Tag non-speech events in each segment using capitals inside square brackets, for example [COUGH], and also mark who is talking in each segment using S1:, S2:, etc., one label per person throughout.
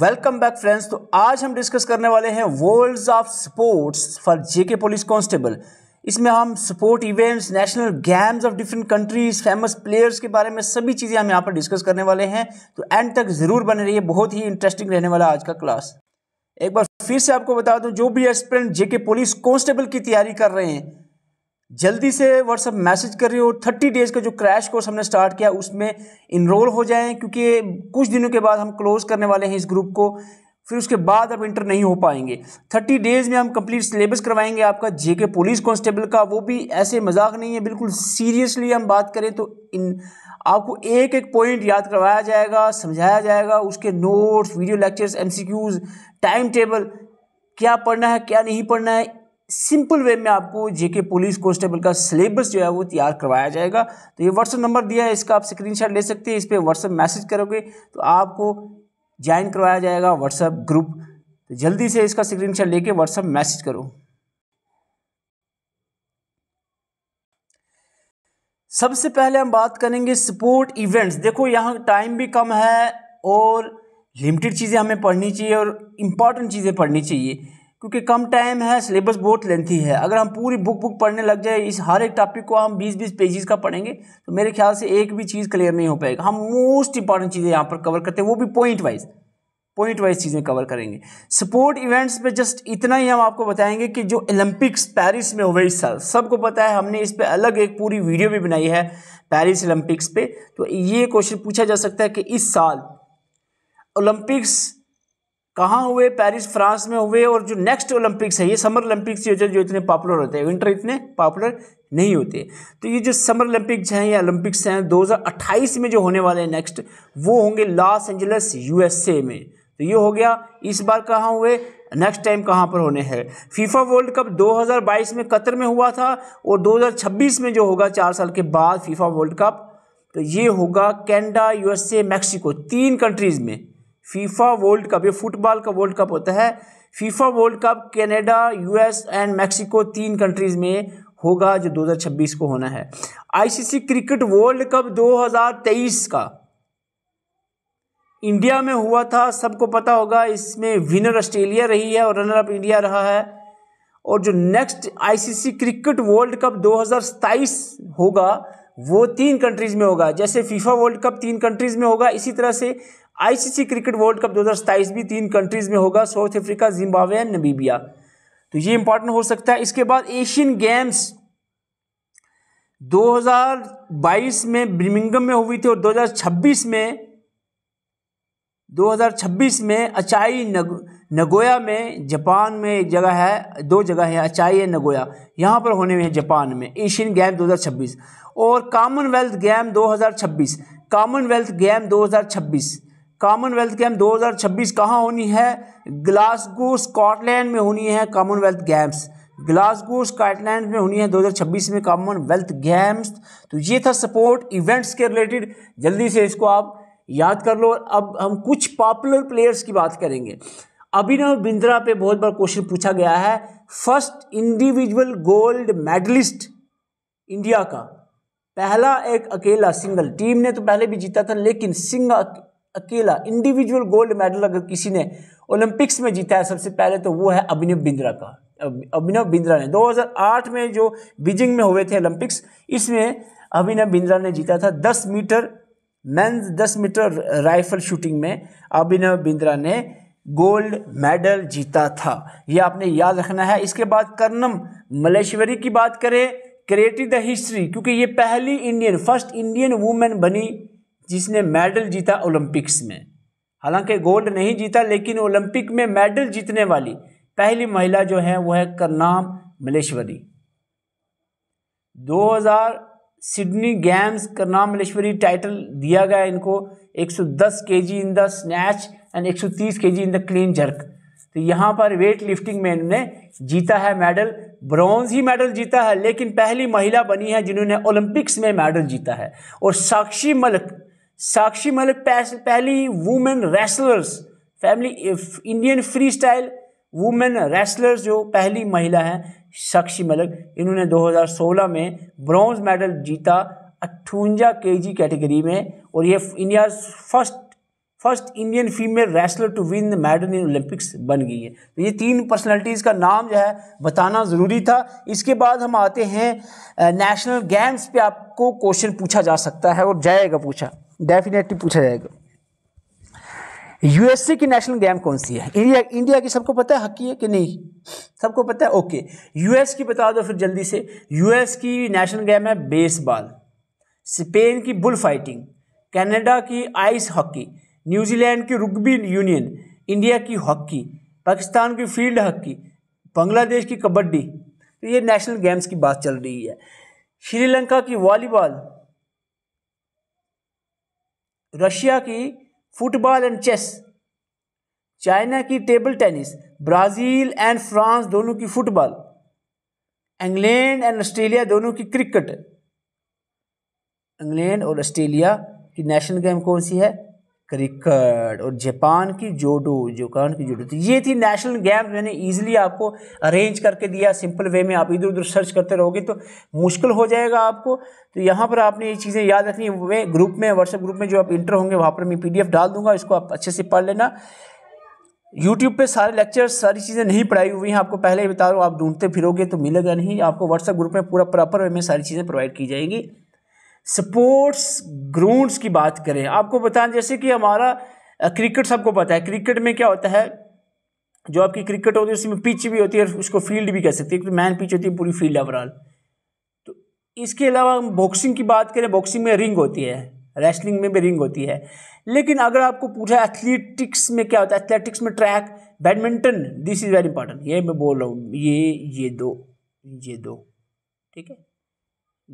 S1: welcome back friends तो आज हम डिस्कस करने वाले हैं world of sports for JK police constable इसमें हम sport events national games of different countries famous players के बारे में सभी चीज़ें हम यहाँ पर डिस्कस करने वाले हैं तो एंड तक ज़रूर बने रहिए बहुत ही इंटरेस्टिंग रहने वाला आज का क्लास एक बार फिर से आपको बता दूं जो भी एस्पिरेंट जेके पुलिस कांस्टेबल की तैयारी कर रहे हैं जल्दी से व्हाट्सअप मैसेज कर रहे हो थर्टी डेज़ का जो क्रैश कोर्स हमने स्टार्ट किया उसमें इनरोल हो जाएं क्योंकि कुछ दिनों के बाद हम क्लोज करने वाले हैं इस ग्रुप को फिर उसके बाद आप इंटर नहीं हो पाएंगे थर्टी डेज़ में हम कंप्लीट सिलेबस करवाएंगे आपका जेके पुलिस कांस्टेबल का वो भी ऐसे मजाक नहीं है बिल्कुल सीरियसली हम बात करें तो इन आपको एक एक पॉइंट याद करवाया जाएगा समझाया जाएगा उसके notes video lectures M time table क्या पढ़ना है क्या नहीं पढ़ना है सिंपल वे में आपको जेके पुलिस कांस्टेबल का सिलेबस जो है वो तैयार करवाया जाएगा तो ये व्हाट्सअप नंबर दिया है इसका आप स्क्रीनशॉट ले सकते हैं इस पर व्हाट्सअप मैसेज करोगे तो आपको ज्वाइन करवाया जाएगा व्हाट्सअप ग्रुप तो जल्दी से इसका स्क्रीनशॉट लेके व्हाट्सअप मैसेज करो सबसे पहले हम बात करेंगे सपोर्ट इवेंट्स देखो यहाँ टाइम भी कम है और लिमिटेड चीज़ें हमें पढ़नी चाहिए और इम्पॉर्टेंट चीज़ें पढ़नी चाहिए क्योंकि कम टाइम है सिलेबस बहुत लेंथी है अगर हम पूरी बुक बुक पढ़ने लग जाए इस हर एक टॉपिक को हम 20-20 पेजेस का पढ़ेंगे तो मेरे ख्याल से एक भी चीज़ क्लियर नहीं हो पाएगा हम मोस्ट इंपॉर्टेंट चीज़ें यहाँ पर कवर करते हैं वो भी पॉइंट वाइज पॉइंट वाइज चीज़ें कवर करेंगे स्पोर्ट इवेंट्स पे जस्ट इतना ही हम आपको बताएंगे कि जो ओलंपिक्स पेरिस में हुए इस साल सबको पता है हमने इस पर अलग एक पूरी वीडियो भी बनाई है पेरिस ओलंपिक्स पे तो ये क्वेश्चन पूछा जा सकता है कि इस साल ओलंपिक्स कहाँ हुए पेरिस फ्रांस में हुए और जो नेक्स्ट ओलंपिक्स है ये समर ओलंपिक्स जो जो इतने पॉपुलर होते हैं विंटर इतने पॉपुलर नहीं होते तो ये जो समर ओलंपिक्स हैं या ओलंपिक्स हैं 2028 में जो होने वाले हैं नेक्स्ट वो होंगे लॉस एंजल्स यूएसए में तो ये हो गया इस बार कहाँ हुए नेक्स्ट टाइम कहाँ पर होने हैं फीफा वर्ल्ड कप 2022 में कतर में हुआ था और 2026 में जो होगा चार साल के बाद फीफा वर्ल्ड कप तो ये होगा कैनेडा यूएसए मैक्सिको तीन कंट्रीज़ में फीफा वर्ल्ड कप ये फुटबॉल का वर्ल्ड कप होता है FIFA world cup Canada US and Mexico तीन कंट्रीज़ में होगा जो 2026 को होना है आईसीसी क्रिकेट वर्ल्ड कप 2023 का इंडिया में हुआ था सबको पता होगा इसमें विनर ऑस्ट्रेलिया रही है और रनर अप इंडिया रहा है और जो next ICC cricket world cup दो होगा वो तीन कंट्रीज़ में होगा जैसे फीफा वर्ल्ड कप तीन कंट्रीज़ में होगा इसी तरह से आईसीसी क्रिकेट वर्ल्ड कप दो भी तीन कंट्रीज में होगा South Africa Zimbabwe and Namibia तो ये इंपॉर्टेंट हो सकता है इसके बाद एशियन गेम्स 2022 में ब्रिमिंगम में हुई थी और 2026 में 2026 में अचाई नग, नगोया में जापान में एक जगह है दो जगह है अचाई है नगोया यहाँ पर होने हुए जापान में एशियन गेम 2026 और Commonwealth game 2026 Commonwealth game 2026 Commonwealth game 2026 कहाँ होनी है ग्लासगो स्कॉटलैंड में होनी है कॉमनवेल्थ गेम्स ग्लासगो स्कॉटलैंड में होनी है 2026 में कॉमनवेल्थ गेम्स तो ये था सपोर्ट इवेंट्स के रिलेटेड जल्दी से इसको आप याद कर लो अब हम कुछ पॉपुलर प्लेयर्स की बात करेंगे अभिनव बिंद्रा पे बहुत बार क्वेश्चन पूछा गया है first individual gold medalist India का पहला एक अकेला सिंगल टीम ने तो पहले भी जीता था लेकिन सिंगल अकेला इंडिविजुअल गोल्ड मेडल अगर किसी ने ओलंपिक्स में जीता है सबसे पहले तो वो है अभिनव बिंद्रा का अभिनव बिंद्रा ने 2008 में जो बीजिंग में हुए थे ओलंपिक्स इसमें अभिनव बिंद्रा ने जीता था 10 मीटर मैं 10 मीटर राइफल शूटिंग में अभिनव बिंद्रा ने गोल्ड मेडल जीता था ये आपने याद रखना है इसके बाद कर्नम मलेश्वरी की बात करें क्रिएटिव द हिस्ट्री क्योंकि ये पहली इंडियन फर्स्ट इंडियन वूमेन बनी जिसने मेडल जीता ओलंपिक्स में हालांकि गोल्ड नहीं जीता लेकिन ओलंपिक में मेडल जीतने वाली पहली महिला जो है वह है Karnam Malleswari 2000 Sydney games Karnam Malleswari title दिया गया इनको 110 KG in the snatch and 130 KG in the clean jerk तो यहाँ पर वेट लिफ्टिंग में इन्होंने जीता है मेडल ब्रॉन्ज ही मेडल जीता है लेकिन पहली महिला बनी है जिन्होंने ओलंपिक्स में मेडल जीता है और साक्षी मलक साक्षी मलिक पहली women wrestlers female Indian freestyle women wrestlers जो पहली महिला हैं साक्षी मलिक इन्होंने 2016 में ब्रॉन्ज मेडल जीता अट्ठवंजा के जी कैटेगरी में और ये India first first Indian female wrestler to win the medal in Olympics बन गई है तो ये तीन पर्सनालिटीज़ का नाम जो है बताना ज़रूरी था इसके बाद हम आते हैं नेशनल गेम्स पे आपको क्वेश्चन पूछा जा सकता है और जाएगा पूछा डेफिनेटली पूछा जाएगा यूएसए की नेशनल गेम कौन सी है इंडिया इंडिया की सबको पता है हकी है कि नहीं सबको पता है ओके यूएस की बता दो फिर जल्दी से यूएस की नेशनल गेम है बेसबॉल स्पेन की बुल फाइटिंग कनाडा की आइस हॉकी न्यूजीलैंड की रुग्बी यूनियन इंडिया की हॉकी पाकिस्तान की फील्ड हॉकी बांग्लादेश की कबड्डी तो ये नेशनल गेम्स की बात चल रही है श्रीलंका की वॉलीबॉल रशिया की फुटबॉल एंड चेस चाइना की table tennis Brazil and France दोनों की फुटबॉल इंग्लैंड एंड ऑस्ट्रेलिया दोनों की क्रिकेट इंग्लैंड और ऑस्ट्रेलिया की नेशनल गेम कौन सी है क्रिकेट और जापान की जोडो जापान की जोडो तो ये थी नेशनल गेम्स मैंने इजीली आपको अरेंज करके दिया सिंपल वे में आप इधर उधर सर्च करते रहोगे तो मुश्किल हो जाएगा आपको तो यहाँ पर आपने ये चीज़ें याद रखनी वे ग्रुप में व्हाट्सएप ग्रुप में जो आप इंटर होंगे वहाँ पर मैं पी डाल दूंगा इसको आप अच्छे से पढ़ लेना यूट्यूब पे सारे लेक्चर सारी चीज़ें नहीं पढ़ाई हुई हैं आपको पहले ही बता रहा हूँ आप ढूंढते फिरोगे तो मिलेगा नहीं आपको व्हाट्सएप ग्रुप में पूरा प्रॉपर वे में सारी चीज़ें प्रोवाइड की जाएंगी स्पोर्ट्स ग्राउंड्स की बात करें आपको बताएं जैसे कि हमारा क्रिकेट सबको पता है क्रिकेट में क्या होता है जो आपकी क्रिकेट होती है उसमें पिच भी होती है उसको फील्ड भी कह सकते हैं मैन पिच तो होती है पूरी फील्ड ओवरऑल तो इसके अलावा हम बॉक्सिंग की बात करें बॉक्सिंग में रिंग होती है रेसलिंग में भी रिंग होती है लेकिन अगर आपको पूछा एथलेटिक्स में क्या होता है एथलेटिक्स में track badminton this is very important ये मैं बोल रहा हूँ ये ये दो ये दो ठीक है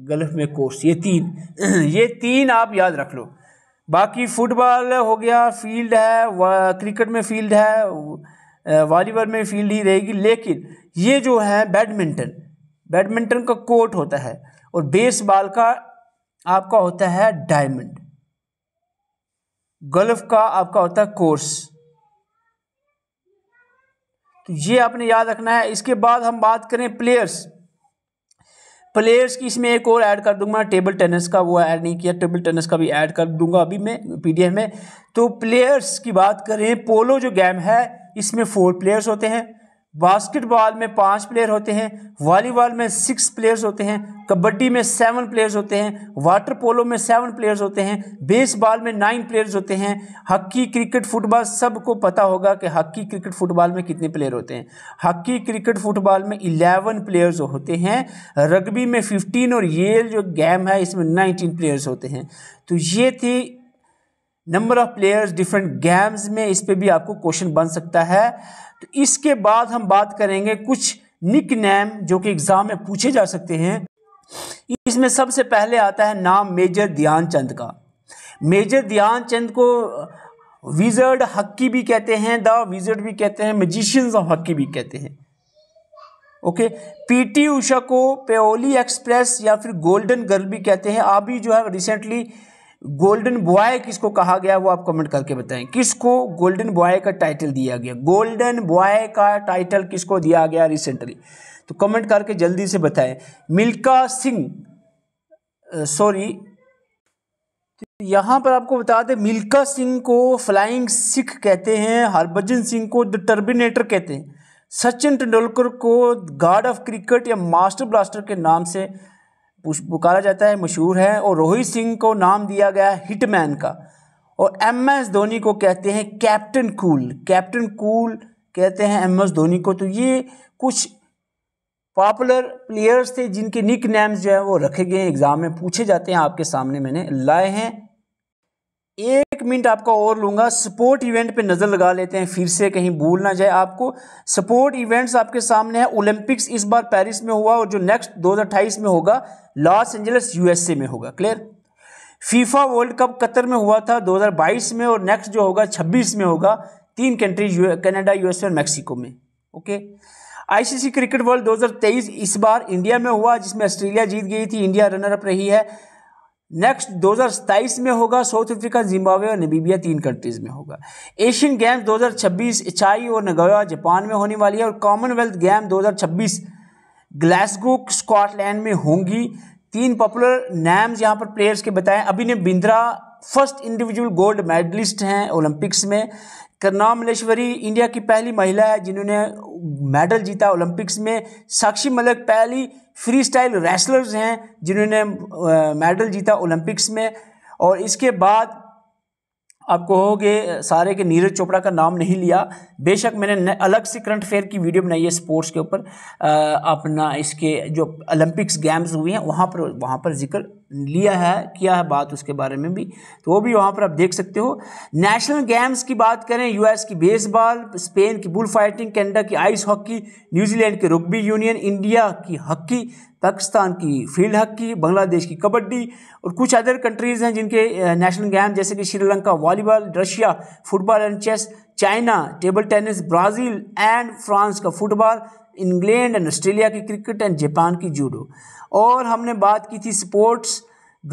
S1: गल्फ में कोर्स ये तीन [CLEARS THROAT] ये तीन आप याद रख लो बाकी फुटबॉल हो गया फील्ड है क्रिकेट में फील्ड है वॉलीबॉल में फील्ड ही रहेगी लेकिन ये जो है बैडमिंटन बैडमिंटन का कोर्ट होता है और बेसबॉल का आपका होता है डायमंड गल्फ का आपका होता है कोर्स तो ये आपने याद रखना है इसके बाद हम बात करें प्लेयर्स प्लेयर्स की इसमें एक और ऐड कर दूंगा टेबल टेनिस का वो ऐड नहीं किया टेबल टेनिस का भी ऐड कर दूंगा अभी मैं पीडीएफ में तो प्लेयर्स की बात करें पोलो जो गेम है इसमें फोर प्लेयर्स होते हैं बास्केटबॉल में पांच प्लेयर होते हैं वॉलीबॉल में सिक्स प्लेयर्स होते हैं कबड्डी में सेवन प्लेयर्स होते हैं वाटर पोलो में सेवन प्लेयर्स होते हैं बेसबॉल में नाइन प्लेयर्स होते हैं हॉकी क्रिकेट फुटबॉल सबको पता होगा कि हॉकी क्रिकेट फुटबॉल में कितने प्लेयर होते हैं हॉकी क्रिकेट फुटबॉल में इलेवन प्लेयर्स होते हैं रग्बी में फिफ्टीन और ये जो गेम है इसमें नाइनटीन प्लेयर्स होते हैं तो ये थी number of players different games में इस पर भी आपको क्वेश्चन बन सकता है तो इसके बाद हम बात करेंगे कुछ निक नेम जो कि एग्ज़ाम में पूछे जा सकते हैं इसमें सबसे पहले आता है नाम मेजर ध्यानचंद का मेजर ध्यानचंद को विजर्ड हक्की भी कहते हैं द विजर्ड भी कहते हैं मजिशियंस ऑफ हक्की भी कहते हैं ओके पीटी उषा को पेओली एक्सप्रेस या फिर गोल्डन गर्ल भी कहते हैं अभी जो है रिसेंटली गोल्डन बॉय किसको कहा गया वो आप कमेंट करके बताएं किसको गोल्डन बॉय का टाइटल दिया गया गोल्डन बॉय का टाइटल किसको दिया गया रिसेंटली तो कमेंट करके जल्दी से बताएं मिल्का सिंह सॉरी तो यहाँ पर आपको बता दें मिल्का सिंह को फ्लाइंग सिख कहते हैं हरभजन सिंह को द टर्मिनेटर कहते हैं सचिन तेंदुलकर को गार्ड ऑफ क्रिकेट या मास्टर ब्लास्टर के नाम से पुकारा जाता है मशहूर है और रोहित सिंह को नाम दिया गया हिटमैन का और एम एस धोनी को कहते हैं कैप्टन कूल कैप्टन कूल कहते हैं एम एस धोनी को तो ये कुछ पॉपुलर प्लेयर्स थे जिनके निक नेम्स जो है वो रखे गए एग्ज़ाम में पूछे जाते हैं आपके सामने मैंने लाए हैं एक मिनट आपका और लूंगा सपोर्ट इवेंट पे नज़र लगा लेते हैं फिर से कहीं भूल ना जाए आपको सपोर्ट इवेंट्स आपके सामने है ओलंपिक्स इस बार पेरिस में हुआ और जो नेक्स्ट 2028 में होगा लॉस एंजल्स यूएसए में होगा clear FIFA world cup Qatar में हुआ था 2022 में और नेक्स्ट जो होगा 26 में होगा तीन कंट्रीज कनाडा यूएसए और मैक्सिको में ओके आईसीसी क्रिकेट वर्ल्ड 2023 इस बार इंडिया में हुआ जिसमें ऑस्ट्रेलिया जीत गई थी इंडिया रनर अप रही है नेक्स्ट दो में होगा साउथ अफ्रीका जिम्बावे और नबीबिया तीन कंट्रीज में होगा एशियन गेम्स 2026 इचाई और नगोया जापान में होने वाली है और कॉमनवेल्थ गेम 2026 ग्लासगो स्कॉटलैंड में होंगी तीन पॉपुलर नेम्स यहाँ पर प्लेयर्स के बताएं अभी ने Bindra first individual gold medalist हैं ओलंपिक्स में करनाम मलेश्वरी इंडिया की पहली महिला है जिन्होंने मेडल जीता ओलंपिक्स में साक्षी मलिक पहली फ्री स्टाइल रेसलर्स हैं जिन्होंने मेडल जीता ओलंपिक्स में और इसके बाद आप कहोगे सारे के नीरज चोपड़ा का नाम नहीं लिया बेशक मैंने अलग से करंट अफेयर की वीडियो बनाई है स्पोर्ट्स के ऊपर अपना इसके जो ओलंपिक्स गेम्स हुए हैं वहाँ पर वहाँ पर जिक्र लिया है किया है बात उसके बारे में भी तो वो भी वहाँ पर आप देख सकते हो नेशनल गेम्स की बात करें यूएस की बेसबॉल स्पेन की बुल फाइटिंग कैनेडा की आइस हॉकी न्यूजीलैंड के रुग्बी यूनियन इंडिया की हॉकी पाकिस्तान की फील्ड हॉकी बांग्लादेश की कबड्डी और कुछ अदर कंट्रीज़ हैं जिनके नेशनल गेम जैसे कि Sri Lanka volleyball Russia football and chess China table tennis Brazil and France का फुटबॉल इंग्लैंड एंड ऑस्ट्रेलिया की क्रिकेट एंड जापान की जूडो और हमने बात की थी स्पोर्ट्स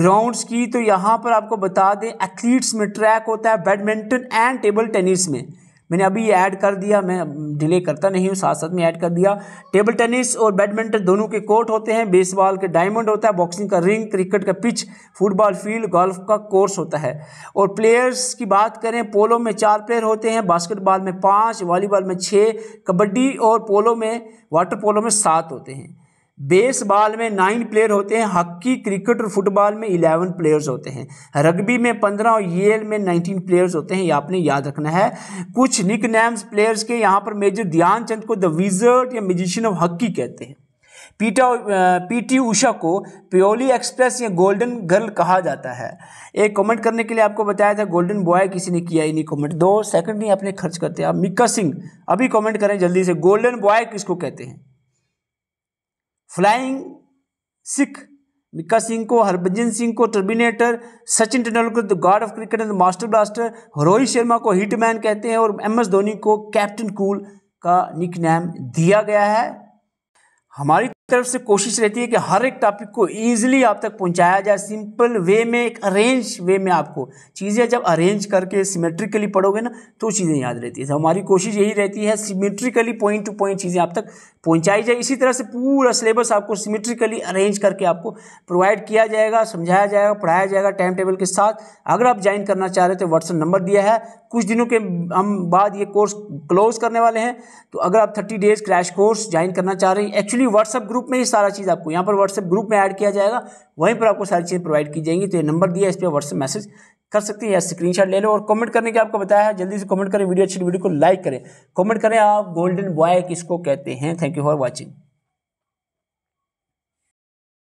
S1: ग्राउंड्स की तो यहाँ पर आपको बता दें एथलीट्स में ट्रैक होता है बैडमिंटन एंड टेबल टेनिस में मैंने अभी ये ऐड कर दिया मैं डिले करता नहीं हूँ साथ साथ में ऐड कर दिया टेबल टेनिस और बैडमिंटन दोनों के कोर्ट होते हैं बेसबॉल के डायमंड होता है बॉक्सिंग का रिंग क्रिकेट का पिच फुटबॉल फील्ड गोल्फ का कोर्स होता है और प्लेयर्स की बात करें पोलो में चार प्लेयर होते हैं बास्केटबॉल में पाँच वॉलीबॉल में छः कबड्डी और पोलो में वाटर पोलो में सात होते हैं बेसबॉल में नाइन प्लेयर होते हैं हॉकी क्रिकेट और फुटबॉल में इलेवन प्लेयर्स होते हैं रग्बी में पंद्रह और येल में नाइनटीन प्लेयर्स होते हैं ये आपने याद रखना है कुछ निक नेम्स प्लेयर्स के यहाँ पर मेजर ध्यानचंद को द विजर्ट या म्यूजिशियन ऑफ हॉकी कहते हैं पीटा पीटी उषा को प्योली एक्सप्रेस या गोल्डन गर्ल कहा जाता है एक कमेंट करने के लिए आपको बताया था गोल्डन बॉय किसी ने किया ही नहीं कमेंट दो सेकंड नहीं आपने खर्च करते हैं आप मिक्का सिंह अभी कमेंट करें जल्दी से गोल्डन बॉय किसको कहते हैं फ्लाइंग सिख मिक्का सिंह को हरभजन सिंह को terminator Sachin Tendulkar the god of cricket and master blaster Rohit Sharma को हिटमैन कहते हैं और एम एस धोनी को कैप्टन कूल का निक दिया गया है हमारी तरफ से कोशिश रहती है कि हर एक टॉपिक को ईजिली आप तक पहुंचाया जाए सिंपल वे में एक अरेंज वे में आपको चीज़ें जब अरेंज करके सिमेट्रिकली पढ़ोगे ना तो चीज़ें याद रहती है तो हमारी कोशिश यही रहती है सिमेट्रिकली पॉइंट टू पॉइंट चीज़ें आप तक पहुंचाई जाए इसी तरह से पूरा सिलेबस आपको सिमेट्रिकली अरेंज करके आपको प्रोवाइड किया जाएगा समझाया जाएगा पढ़ाया जाएगा टाइम टेबल के साथ अगर आप ज्वाइन करना चाह रहे तो व्हाट्सअप नंबर दिया है कुछ दिनों के हम बाद ये कोर्स क्लोज करने वाले हैं तो अगर आप thirty days crash course join करना चाह रहे हैं एक्चुअली व्हाट्सअप ग्रुप ग्रुप में ही सारा चीज़ आपको यहाँ पर व्हाट्सएप ग्रुप में ऐड किया जाएगा वहीं पर आपको सारी चीज़ें प्रोवाइड की जाएंगी तो ये नंबर दिया इस पर व्हाट्सएप मैसेज कर सकते हैं या स्क्रीनशॉट ले लो और कमेंट करने के आपको बताया है जल्दी से कमेंट करें वीडियो अच्छी वीडियो को लाइक करें कमेंट करें आप गोल्डन बॉय किसको कहते हैं थैंक यू फॉर वॉचिंग